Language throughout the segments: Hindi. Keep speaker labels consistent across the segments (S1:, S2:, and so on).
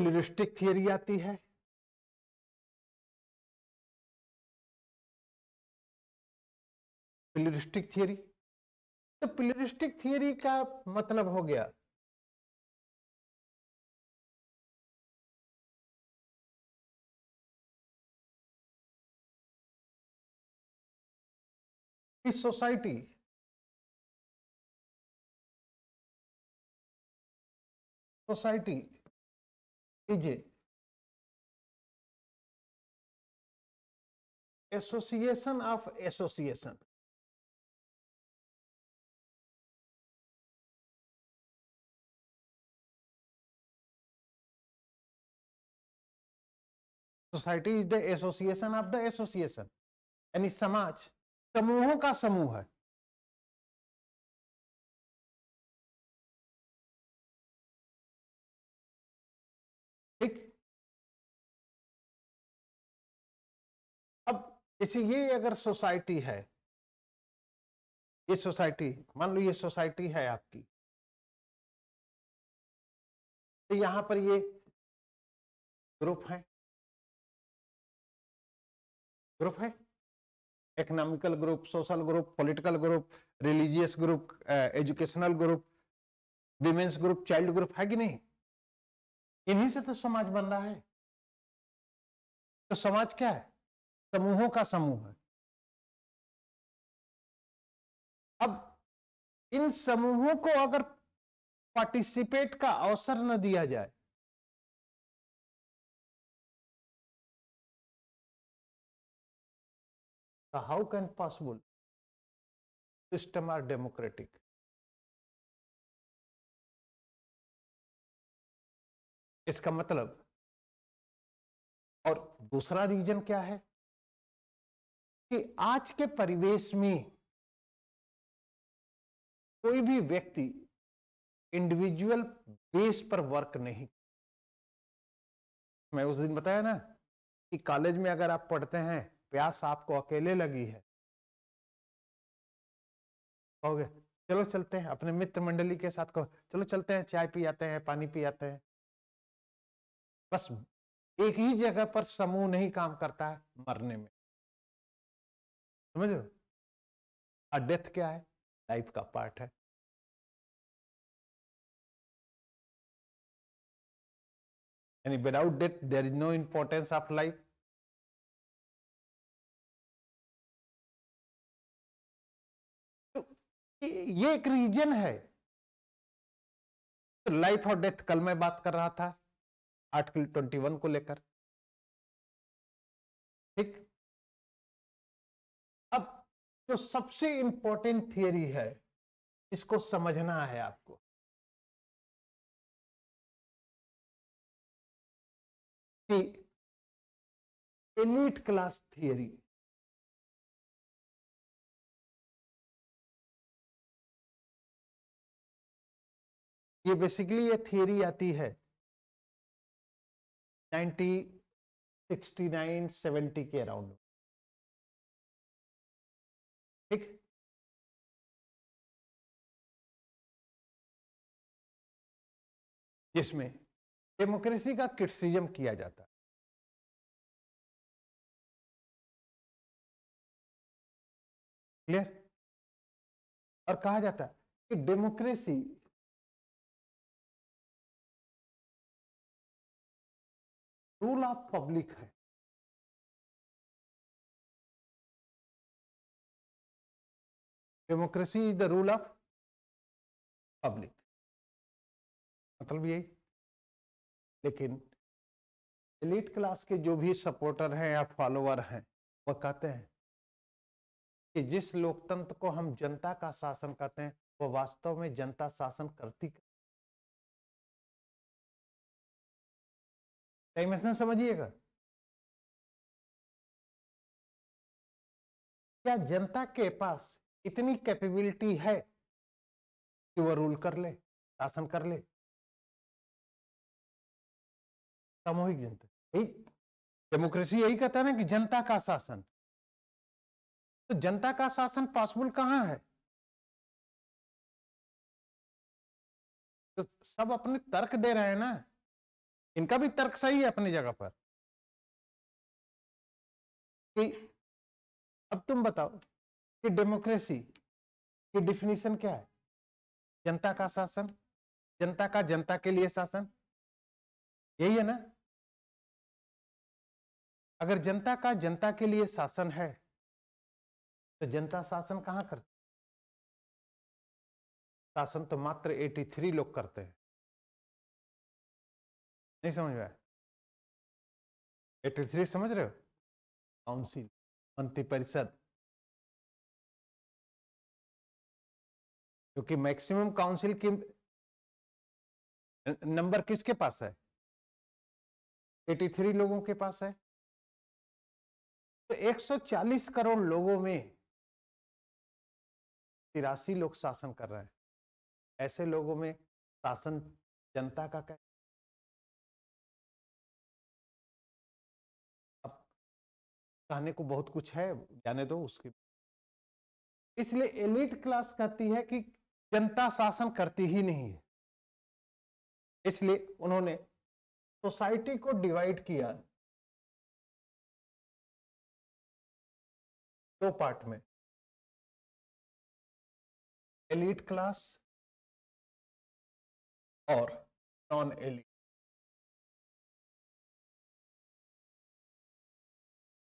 S1: लिरिस्टिक थियरी आती है पिलरिस्टिक थियरी तो पिलरिस्टिक थियरी का मतलब हो गया इस सोसाइटी सोसाइटी এই association of association society is the association of the association यानी समाज समूहों का समूह है इसी ये अगर सोसाइटी है ये सोसाइटी मान लो ये सोसाइटी है आपकी तो यहां पर ये ग्रुप है ग्रुप है economical group
S2: social group political group religious group educational group women's group child group है कि नहीं इन्हीं से तो समाज बन रहा है
S1: तो समाज क्या है समूहों का समूह है अब इन समूहों को अगर पार्टिसिपेट का अवसर न दिया जाए तो how can possible system are democratic इसका मतलब और दूसरा रीजन क्या है कि आज के परिवेश में कोई भी व्यक्ति
S2: इंडिविजुअल बेस पर वर्क नहीं मैं उस दिन बताया ना कि कॉलेज में अगर आप पढ़ते हैं प्यास आपको अकेले लगी है कहोगे चलो चलते हैं अपने मित्र मंडली के साथ को चलो चलते हैं चाय पी आते हैं पानी पी आते हैं बस एक ही जगह पर समूह नहीं काम करता है मरने में समझ रहे
S1: हो डेथ क्या है लाइफ का पार्ट है यानी without death there is no importance of life
S2: ये एक रीजन है तो लाइफ और डेथ कल मैं बात कर रहा था आर्टिकल ट्वेंटी वन को लेकर
S1: ठीक तो सबसे इंपॉर्टेंट थियरी है इसको समझना है आपको कि एलिट क्लास थियरी ये बेसिकली ये थियरी आती है 1969 70 के अराउंड जिसमें डेमोक्रेसी का क्रिटिसिज्म किया जाता है क्लियर और कहा जाता है कि डेमोक्रेसी रूल ऑफ पब्लिक है democracy is the rule of public
S2: मतलब यही लेकिन एलिट क्लास के जो भी सपोर्टर हैं या फॉलोअर हैं वह कहते हैं कि जिस लोकतंत्र को हम जनता का शासन कहते हैं वह वास्तव में जनता शासन करती डाइमेंशन समझिएगा
S1: क्या जनता के पास इतनी कैपेबिलिटी है कि वह रूल कर ले शासन कर ले सामूहिक जनता यही डेमोक्रेसी यही कहता है ना कि जनता का शासन तो जनता का शासन पॉसिबल कहां है तो सब अपने तर्क दे रहे हैं ना इनका भी तर्क सही है अपनी जगह पर कि अब तुम बताओ कि डेमोक्रेसी की डिफिनेशन क्या है जनता का शासन जनता का जनता के लिए शासन यही है ना
S2: अगर जनता का जनता के लिए शासन है तो जनता शासन कहां करती शासन तो मात्र 83 लोग
S1: करते हैं नहीं समझ में एटी थ्री समझ रहे हो काउंसिल मंत्री परिषद क्योंकि मैक्सिमम काउंसिल की नंबर किसके पास है 83 लोगों के पास है तो 140 करोड़ लोगों में तिरासी लोग शासन कर रहे हैं ऐसे लोगों में शासन जनता का
S2: अब कहने को बहुत कुछ है जाने दो उसकी इसलिए एलिट क्लास कहती है कि जनता शासन करती ही नहीं है इसलिए उन्होंने सोसाइटी को डिवाइड किया
S1: दो पार्ट में एलिट क्लास और non elite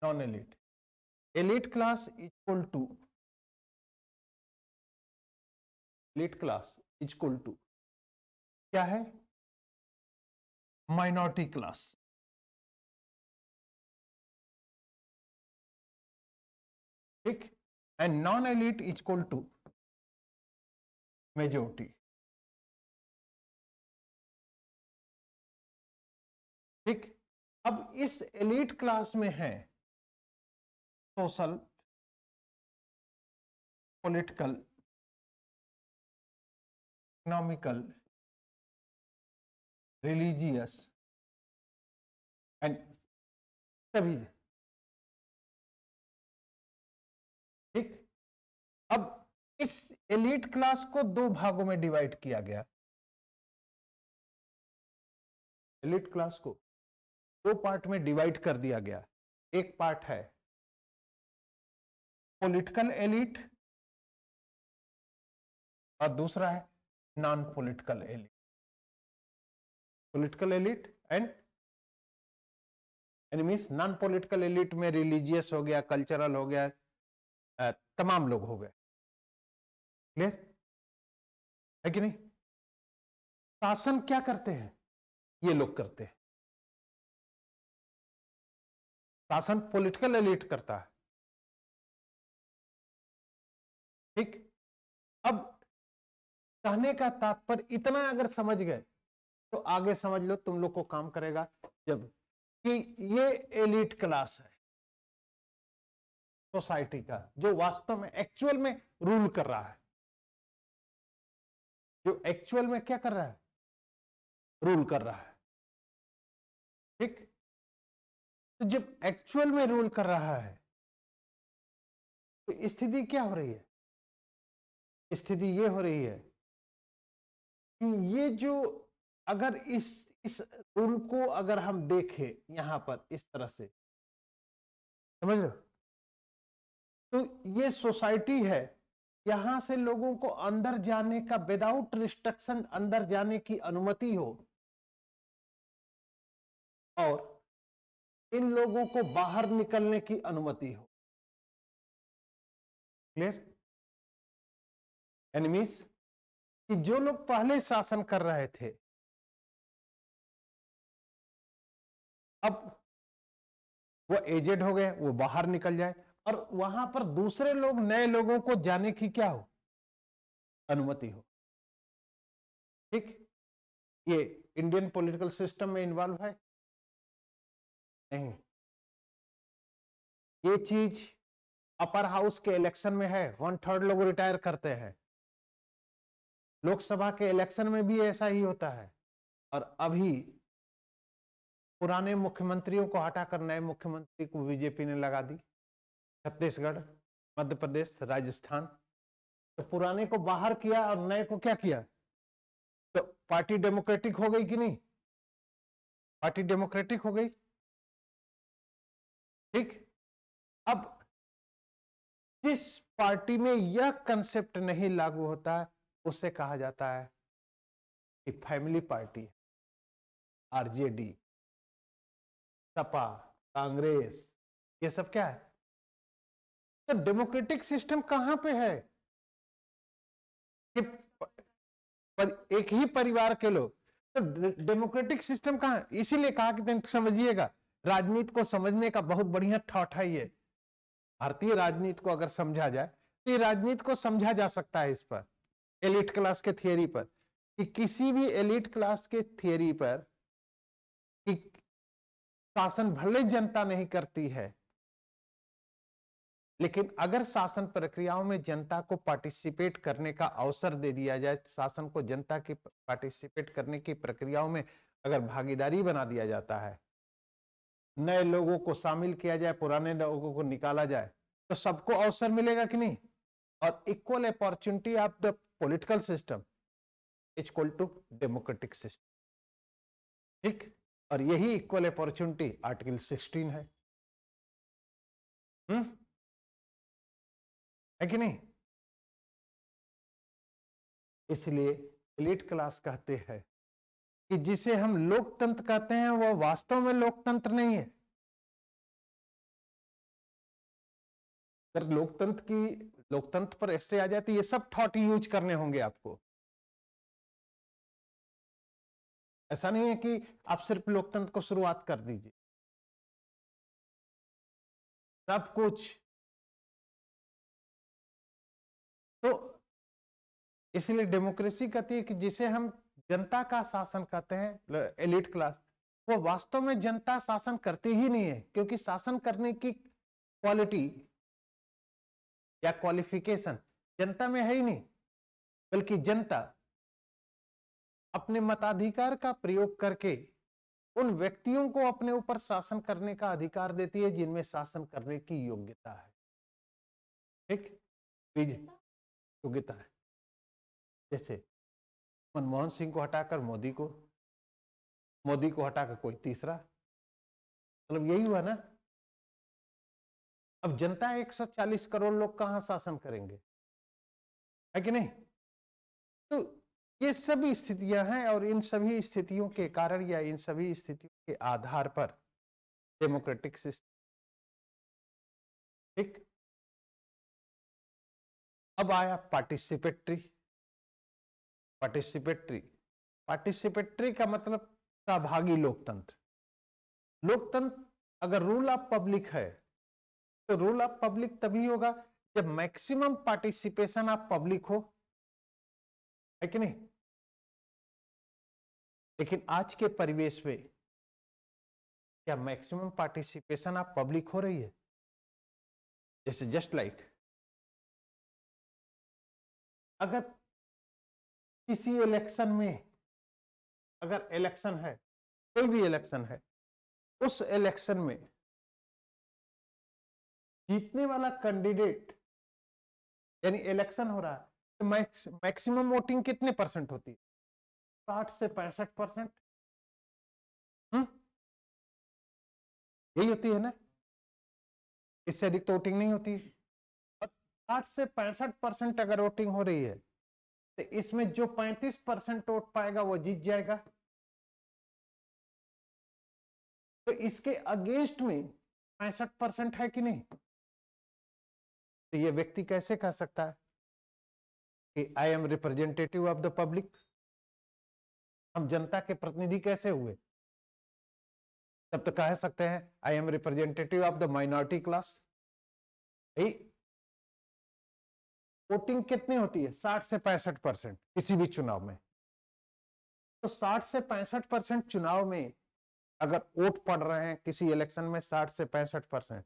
S1: non elite elite class equal to elite class equal to क्या है माइनॉरिटी क्लास ठीक and non elite is equal to majority ठीक अब इस एलिट क्लास में है social political economical religious and सभी अब इस एलिट क्लास को दो भागों में डिवाइड किया गया एलिट क्लास को दो पार्ट में डिवाइड कर दिया गया एक पार्ट है पॉलिटिकल एलिट और दूसरा है non political elite
S2: political elite and and means non political elite में रिलीजियस हो गया कल्चरल हो गया तमाम लोग हो गए क्लियर है कि नहीं
S1: शासन क्या करते हैं ये लोग करते हैं शासन पॉलिटिकल एलिट करता है
S2: ठीक अब कहने का तात्पर्य इतना अगर समझ गए तो आगे समझ लो तुम लोग को काम करेगा जब कि ये एलिट क्लास है सोसाइटी का जो वास्तव में एक्चुअल में रूल कर रहा है जो एक्चुअल में क्या कर रहा
S1: है रूल कर रहा है ठीक तो जब एक्चुअल में रूल कर रहा है तो स्थिति क्या हो
S2: रही है स्थिति ये हो रही है कि ये जो अगर इस इस रूल को अगर हम देखें यहां पर इस तरह से समझ लो तो ये सोसाइटी है यहां से लोगों को अंदर जाने का विदाउट रिस्ट्रिक्शन अंदर जाने की अनुमति हो
S1: और इन लोगों को बाहर निकलने की अनुमति हो क्लियर एनिमीज कि जो लोग पहले शासन कर रहे थे
S2: अब वो एजेड हो गए वो बाहर निकल जाए और वहां पर दूसरे लोग नए लोगों को जाने की क्या हो अनुमति हो ठीक
S1: ये इंडियन पॉलिटिकल सिस्टम में इन्वॉल्व है नहीं
S2: ये चीज अपर हाउस के इलेक्शन में है वन थर्ड लोग रिटायर करते हैं लोकसभा के इलेक्शन में भी ऐसा ही होता है और अभी पुराने मुख्यमंत्रियों को हटाकर नए मुख्यमंत्री को बीजेपी ने लगा दी छत्तीसगढ़ मध्य प्रदेश राजस्थान तो पुराने को बाहर किया और नए को क्या किया तो पार्टी डेमोक्रेटिक हो गई कि नहीं पार्टी डेमोक्रेटिक हो गई ठीक अब जिस पार्टी में यह कंसेप्ट नहीं लागू होता है उसे कहा जाता है कि family party RJD Sapa
S1: Congress ये सब क्या है तो डेमोक्रेटिक सिस्टम कहां
S2: पे है कि पर एक ही परिवार के लोग तो डेमोक्रेटिक सिस्टम कहा इसीलिए कहा कि समझिएगा राजनीति को समझने का बहुत बढ़िया ठौठ है ये भारतीय राजनीति को अगर समझा जाए तो ये राजनीति को समझा जा सकता है इस पर एलिट क्लास के थियोरी पर कि किसी भी एलिट क्लास के थियोरी पर कि शासन भले जनता नहीं करती है लेकिन अगर शासन प्रक्रियाओं में जनता को पार्टिसिपेट करने का अवसर दे दिया जाए शासन को जनता की पार्टिसिपेट करने की प्रक्रियाओं में अगर भागीदारी बना दिया जाता है नए लोगों को शामिल किया जाए पुराने लोगों को निकाला जाए तो सबको अवसर मिलेगा कि नहीं और equal opportunity of the political system equal to democratic system ठीक और यही इक्वल अपॉर्चुनिटी आर्टिकल
S1: सिक्सटीन है हुँ? हम्म? है कि नहीं
S2: इसलिए एलिट क्लास कहते हैं कि जिसे हम लोकतंत्र कहते हैं वह वास्तव में लोकतंत्र नहीं है
S1: अगर लोकतंत्र की
S2: लोकतंत्र पर ऐसे आ जाती ये सब थॉट यूज करने होंगे आपको ऐसा नहीं है कि आप सिर्फ लोकतंत्र को शुरुआत कर दीजिए
S1: सब कुछ
S2: तो इसलिए डेमोक्रेसी कहती है कि जिसे हम जनता का शासन कहते हैं एलिट क्लास वो वास्तव में जनता शासन करती ही नहीं है क्योंकि शासन करने की क्वालिटी या क्वालिफिकेशन जनता में है ही नहीं बल्कि जनता अपने मताधिकार का प्रयोग करके उन व्यक्तियों को अपने ऊपर शासन करने का अधिकार देती है जिनमें शासन करने की योग्यता है ठीक योग्यता है जैसे मनमोहन सिंह को हटाकर मोदी को मोदी को हटाकर कोई तीसरा मतलब यही हुआ ना अब जनता 140 करोड़ लोग कहां शासन करेंगे है कि नहीं तो ये सभी स्थितियां हैं और इन सभी स्थितियों के कारण या इन सभी स्थितियों के आधार पर डेमोक्रेटिक सिस्टम ठीक अब आया पार्टिसिपेटरी पार्टिसिपेटरी पार्टिसिपेटरी का मतलब सहभागी लोकतंत्र लोकतंत्र अगर रूल ऑफ पब्लिक है तो रूल ऑफ पब्लिक तभी होगा जब मैक्सिमम पार्टिसिपेशन ऑफ पब्लिक हो है कि नहीं लेकिन आज के परिवेश में क्या मैक्सिमम पार्टिसिपेशन ऑफ पब्लिक हो रही है जैसे जस्ट लाइक like,
S1: अगर किसी इलेक्शन में अगर इलेक्शन है कोई भी इलेक्शन है उस इलेक्शन में जीतने वाला कैंडिडेट यानी इलेक्शन हो रहा है तो मैक्सिमम वोटिंग कितने परसेंट होती है साठ से पैंसठ परसेंट हम्म? यही
S2: होती है ना इससे अधिक तो वोटिंग नहीं होती है साठ से पैंसठ परसेंट अगर वोटिंग हो रही है तो इसमें जो पैंतीस परसेंट वोट पाएगा वो जीत जाएगा तो इसके अगेंस्ट में पैंसठ परसेंट है कि नहीं तो ये व्यक्ति कैसे कह सकता है कि I am representative of the public हम जनता के प्रतिनिधि कैसे हुए तब तो कह सकते हैं I am representative of the minority class voting कितनी होती है 60 से पैंसठ परसेंट किसी भी चुनाव में तो 60 से पैंसठ परसेंट चुनाव में अगर वोट पड़ रहे हैं किसी इलेक्शन में 60 से पैंसठ परसेंट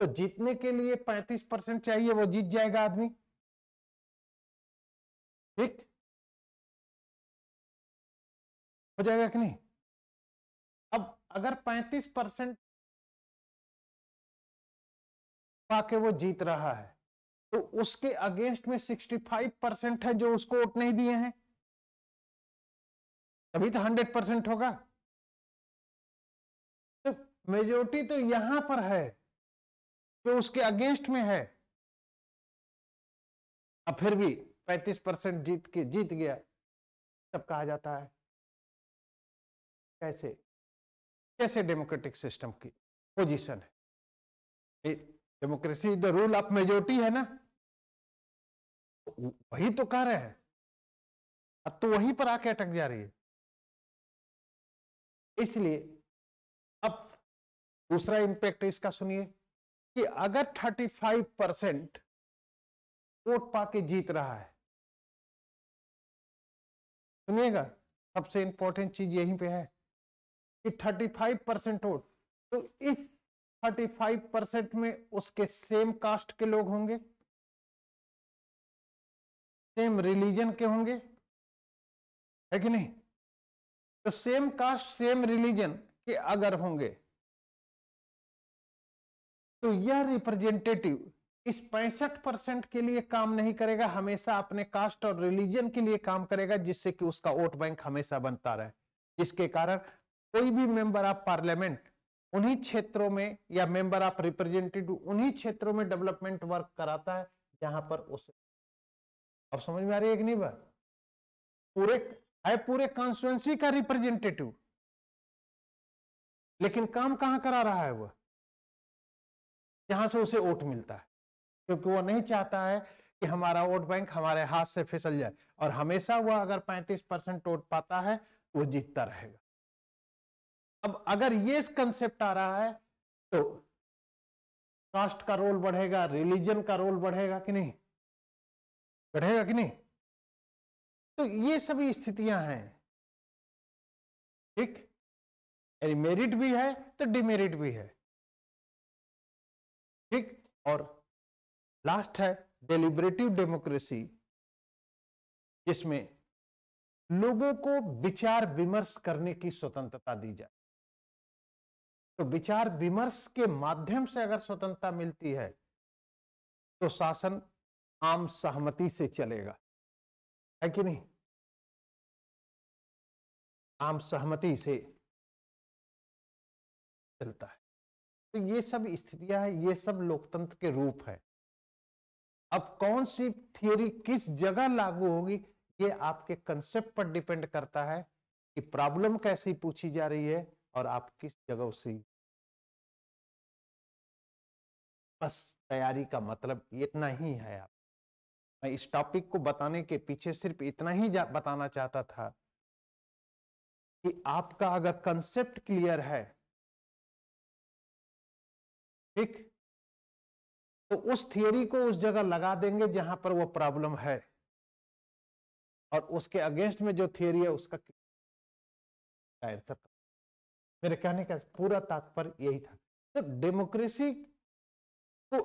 S2: तो जीतने के लिए 35 परसेंट चाहिए वो जीत जाएगा आदमी
S1: ठीक हो जाएगा कि नहीं अब अगर 35 परसेंट पाके वो जीत रहा है तो उसके अगेंस्ट में 65 परसेंट है जो उसको वोट नहीं दिए हैं तभी तो 100 परसेंट होगा तो मेजोरिटी तो
S2: यहां पर है जो उसके अगेंस्ट में है अब फिर भी 35 परसेंट जीत के जीत गया तब कहा जाता है कैसे कैसे डेमोक्रेटिक सिस्टम की पोजीशन है democracy is the rule of majority है ना वही तो कह रहे हैं अब तो वहीं पर आके अटक जा रही है
S1: इसलिए अब दूसरा इंपैक्ट इसका सुनिए कि अगर 35 परसेंट
S2: वोट पाके जीत रहा है सुनिएगा सबसे इंपॉर्टेंट चीज यहीं पे है कि 35 परसेंट वोट तो इस 35 परसेंट में उसके सेम कास्ट के लोग होंगे सेम रिलीजन के होंगे है कि नहीं तो सेम कास्ट सेम रिलीजन के अगर होंगे तो यह रिप्रेजेंटेटिव इस पैंसठ परसेंट के लिए काम नहीं करेगा हमेशा अपने कास्ट और रिलीजन के लिए काम करेगा जिससे कि उसका वोट बैंक हमेशा बनता रहे जिसके कारण कोई भी मेंबर ऑफ पार्लियामेंट उन्हीं क्षेत्रों में या मेंबर ऑफ रिप्रेजेंटेटिव उन्हीं क्षेत्रों में डेवलपमेंट वर्क कराता है जहां पर उसे अब समझ में आ रही है कि नहीं पूरे है पूरे
S1: कॉन्स्टिट्युएंसी का रिप्रेजेंटेटिव लेकिन काम कहां करा रहा है वह
S2: जहां से उसे वोट मिलता है क्योंकि वह नहीं चाहता है कि हमारा वोट बैंक हमारे हाथ से फिसल जाए और हमेशा वह अगर 35 परसेंट वोट पाता है वो जीतता रहेगा अब अगर ये कंसेप्ट आ रहा है तो कास्ट का रोल बढ़ेगा रिलीजन का रोल बढ़ेगा कि नहीं बढ़ेगा कि नहीं तो ये सभी स्थितियां हैं
S1: ठीक यानी मेरिट भी है तो डिमेरिट भी है ठीक और लास्ट है डेलिबरेटिव
S2: डेमोक्रेसी जिसमें लोगों को विचार विमर्श करने की स्वतंत्रता दी जाए तो विचार विमर्श के माध्यम से अगर स्वतंत्रता मिलती है तो शासन आम सहमति से चलेगा है कि नहीं
S1: आम सहमति से चलता है
S2: तो ये सब स्थितियां है ये सब लोकतंत्र के रूप है अब कौन सी थियोरी किस जगह लागू होगी ये आपके कंसेप्ट पर डिपेंड करता है कि प्रॉब्लम कैसी पूछी जा रही है और आप किस जगह से बस तैयारी का मतलब इतना ही है आप मैं इस टॉपिक को बताने के पीछे सिर्फ इतना ही बताना चाहता था कि आपका अगर कंसेप्ट क्लियर है ठीक तो उस थियोरी को उस जगह लगा देंगे जहां पर वो प्रॉब्लम है और उसके अगेंस्ट में जो थियोरी है उसका आंसर मेरे कहने का पूरा तात्पर्य यही था तो डेमोक्रेसी को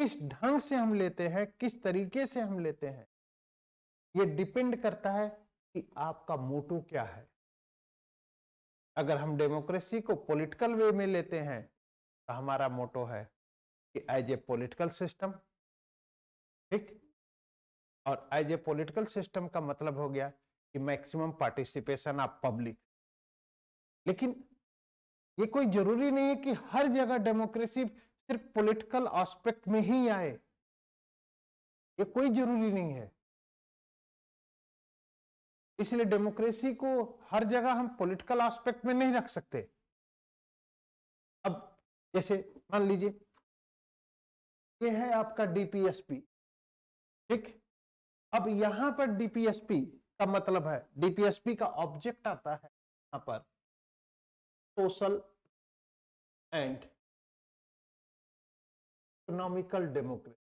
S2: किस ढंग से हम लेते हैं किस तरीके से हम लेते हैं ये डिपेंड करता है कि आपका मोटो क्या है अगर हम डेमोक्रेसी को पॉलिटिकल वे में लेते हैं तो हमारा मोटो है कि एज ए पॉलिटिकल सिस्टम ठीक और एज ए पॉलिटिकल सिस्टम का मतलब हो गया कि मैक्सिमम पार्टिसिपेशन ऑफ पब्लिक लेकिन ये कोई जरूरी नहीं है कि हर जगह डेमोक्रेसी सिर्फ पॉलिटिकल एस्पेक्ट में ही आए ये कोई जरूरी नहीं है इसलिए डेमोक्रेसी को हर जगह हम पॉलिटिकल एस्पेक्ट में नहीं रख सकते अब जैसे मान लीजिए ये है आपका डीपीएसपी ठीक अब यहां पर डीपीएसपी का मतलब है डीपीएसपी का ऑब्जेक्ट आता है यहां पर social and
S1: economical democracy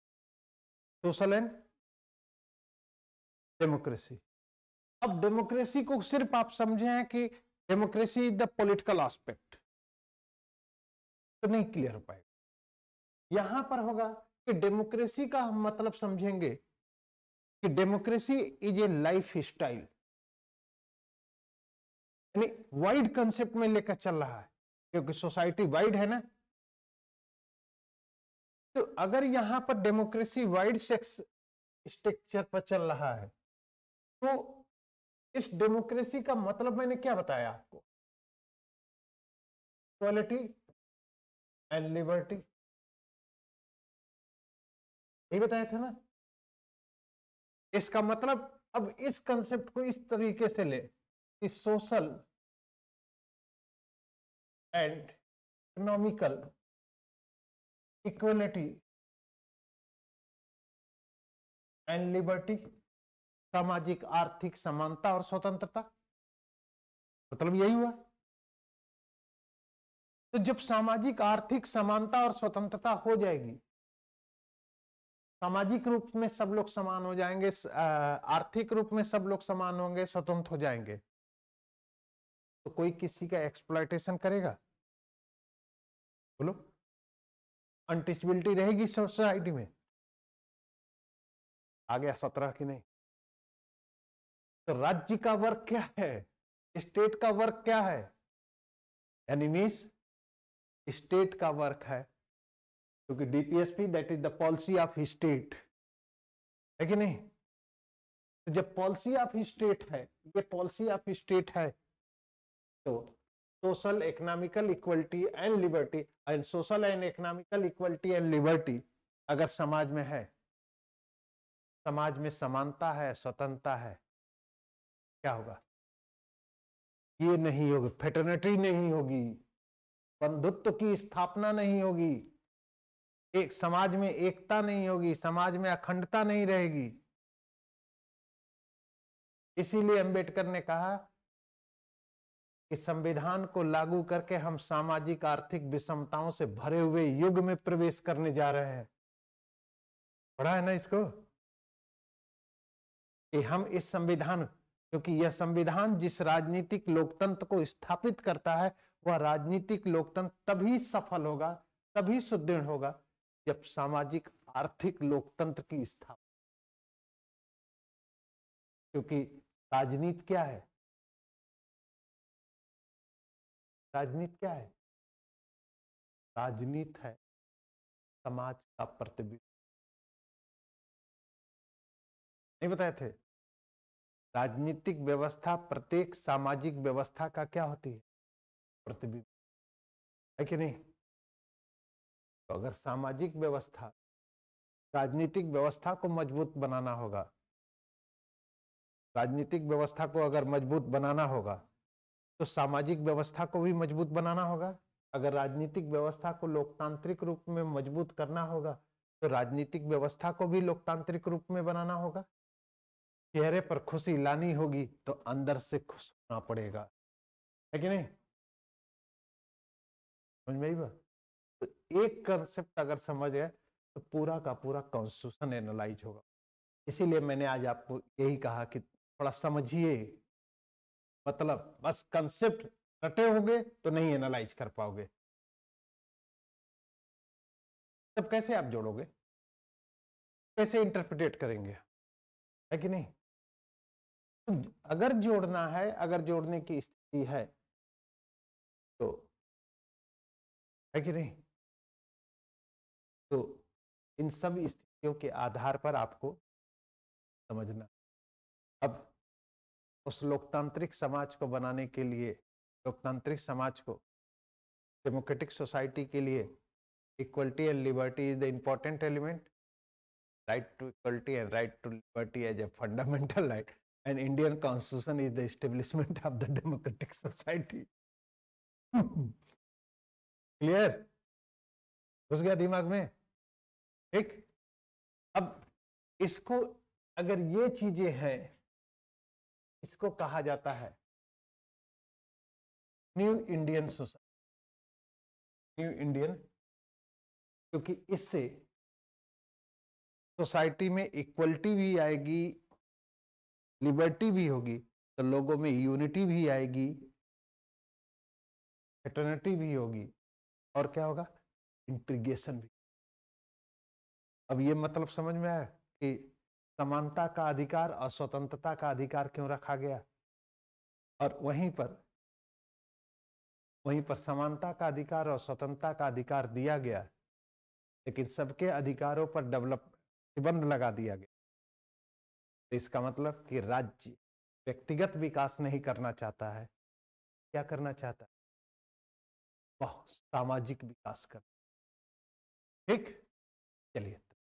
S1: social and democracy अब डेमोक्रेसी को सिर्फ
S2: आप समझे हैं कि democracy is the political aspect तो नहीं क्लियर हो पाएगा यहां पर होगा कि डेमोक्रेसी का हम मतलब समझेंगे कि democracy is a life style यानी वाइड कंसेप्ट में लेकर चल रहा है क्योंकि सोसाइटी वाइड है ना तो अगर यहां पर डेमोक्रेसी वाइड सेक्स
S1: स्ट्रक्चर पर चल रहा है तो इस डेमोक्रेसी का मतलब मैंने क्या बताया आपको क्वालिटी एंड लिबर्टी यही बताया था ना इसका मतलब अब इस कंसेप्ट को इस तरीके से ले कि social and economical equality
S2: and liberty सामाजिक आर्थिक समानता और स्वतंत्रता मतलब यही हुआ तो जब सामाजिक आर्थिक समानता और स्वतंत्रता हो जाएगी सामाजिक रूप में सब लोग समान हो जाएंगे आर्थिक रूप में सब लोग समान होंगे स्वतंत्र हो जाएंगे तो कोई किसी का एक्सप्लाइटेशन करेगा
S1: बोलो अनटिचबिलिटी रहेगी सोसाइटी में आ गया सत्रह की नहीं तो राज्य का वर्क क्या है
S2: स्टेट का वर्क क्या है यानी मीन्स स्टेट का वर्क है क्योंकि DPSP that is the policy of state है कि नहीं तो जब पॉलिसी ऑफ स्टेट है ये पॉलिसी ऑफ स्टेट है तो social economical equality and liberty and social and economical equality and liberty अगर समाज में है समाज में समानता है स्वतंत्रता है क्या होगा ये नहीं होगा फेटर्निटी नहीं होगी बंधुत्व की स्थापना नहीं होगी एक समाज में एकता नहीं होगी समाज में अखंडता नहीं रहेगी इसीलिए अंबेडकर ने कहा कि संविधान को लागू करके हम सामाजिक आर्थिक विषमताओं से भरे हुए युग में प्रवेश करने जा रहे हैं पढ़ा है ना इसको कि हम इस संविधान क्योंकि यह संविधान जिस राजनीतिक लोकतंत्र को स्थापित करता है वह राजनीतिक लोकतंत्र तभी सफल होगा तभी सुदृढ़ होगा जब सामाजिक आर्थिक लोकतंत्र की स्थापना क्योंकि राजनीति क्या है
S1: राजनीति क्या है राजनीति है समाज का प्रतिबिंब
S2: नहीं बताए थे राजनीतिक व्यवस्था प्रत्येक सामाजिक व्यवस्था का क्या होती है प्रतिबिंब है कि नहीं तो अगर सामाजिक व्यवस्था राजनीतिक व्यवस्था को मजबूत बनाना होगा राजनीतिक व्यवस्था को अगर मजबूत बनाना होगा तो सामाजिक व्यवस्था को भी मजबूत बनाना होगा अगर राजनीतिक व्यवस्था को लोकतांत्रिक रूप में मजबूत करना होगा तो राजनीतिक व्यवस्था को भी लोकतांत्रिक रूप में बनाना होगा चेहरे पर खुशी लानी होगी तो अंदर से खुश होना पड़ेगा है कि नहीं समझ में बात तो एक कंसेप्ट अगर समझ गए तो पूरा का पूरा कॉन्स्टिट्यूशन एनालाइज होगा इसीलिए मैंने आज आपको यही कहा कि थोड़ा समझिए मतलब बस कंसेप्ट रटे होंगे तो नहीं एनालाइज कर पाओगे
S1: तब कैसे आप जोड़ोगे कैसे इंटरप्रिटेट करेंगे है कि नहीं तो अगर जोड़ना है अगर जोड़ने की स्थिति है तो है कि नहीं तो इन सब स्थितियों के आधार पर आपको
S2: समझना अब उस लोकतांत्रिक समाज को बनाने के लिए लोकतांत्रिक समाज को डेमोक्रेटिक सोसाइटी के लिए equality and liberty is the important element right to equality and right to liberty as a fundamental right and Indian constitution is the establishment of the democratic society clear
S1: घुस गया दिमाग में ठीक अब इसको अगर ये चीजें हैं इसको कहा जाता है new Indian society new Indian
S2: क्योंकि इससे सोसाइटी में इक्वलिटी भी आएगी लिबर्टी भी होगी तो लोगों में यूनिटी भी आएगी फेटर्निटी भी होगी और क्या होगा इंट्रीगेशन भी अब ये मतलब समझ में आया कि समानता का अधिकार और स्वतंत्रता का अधिकार क्यों रखा गया और वहीं पर वहीं पर समानता का अधिकार और स्वतंत्रता का अधिकार दिया गया लेकिन सबके अधिकारों पर डेवलप प्रतिबंध लगा दिया गया तो इसका मतलब कि राज्य व्यक्तिगत विकास नहीं करना चाहता है क्या करना चाहता है बहुत सामाजिक विकास
S1: करना ठीक चलिए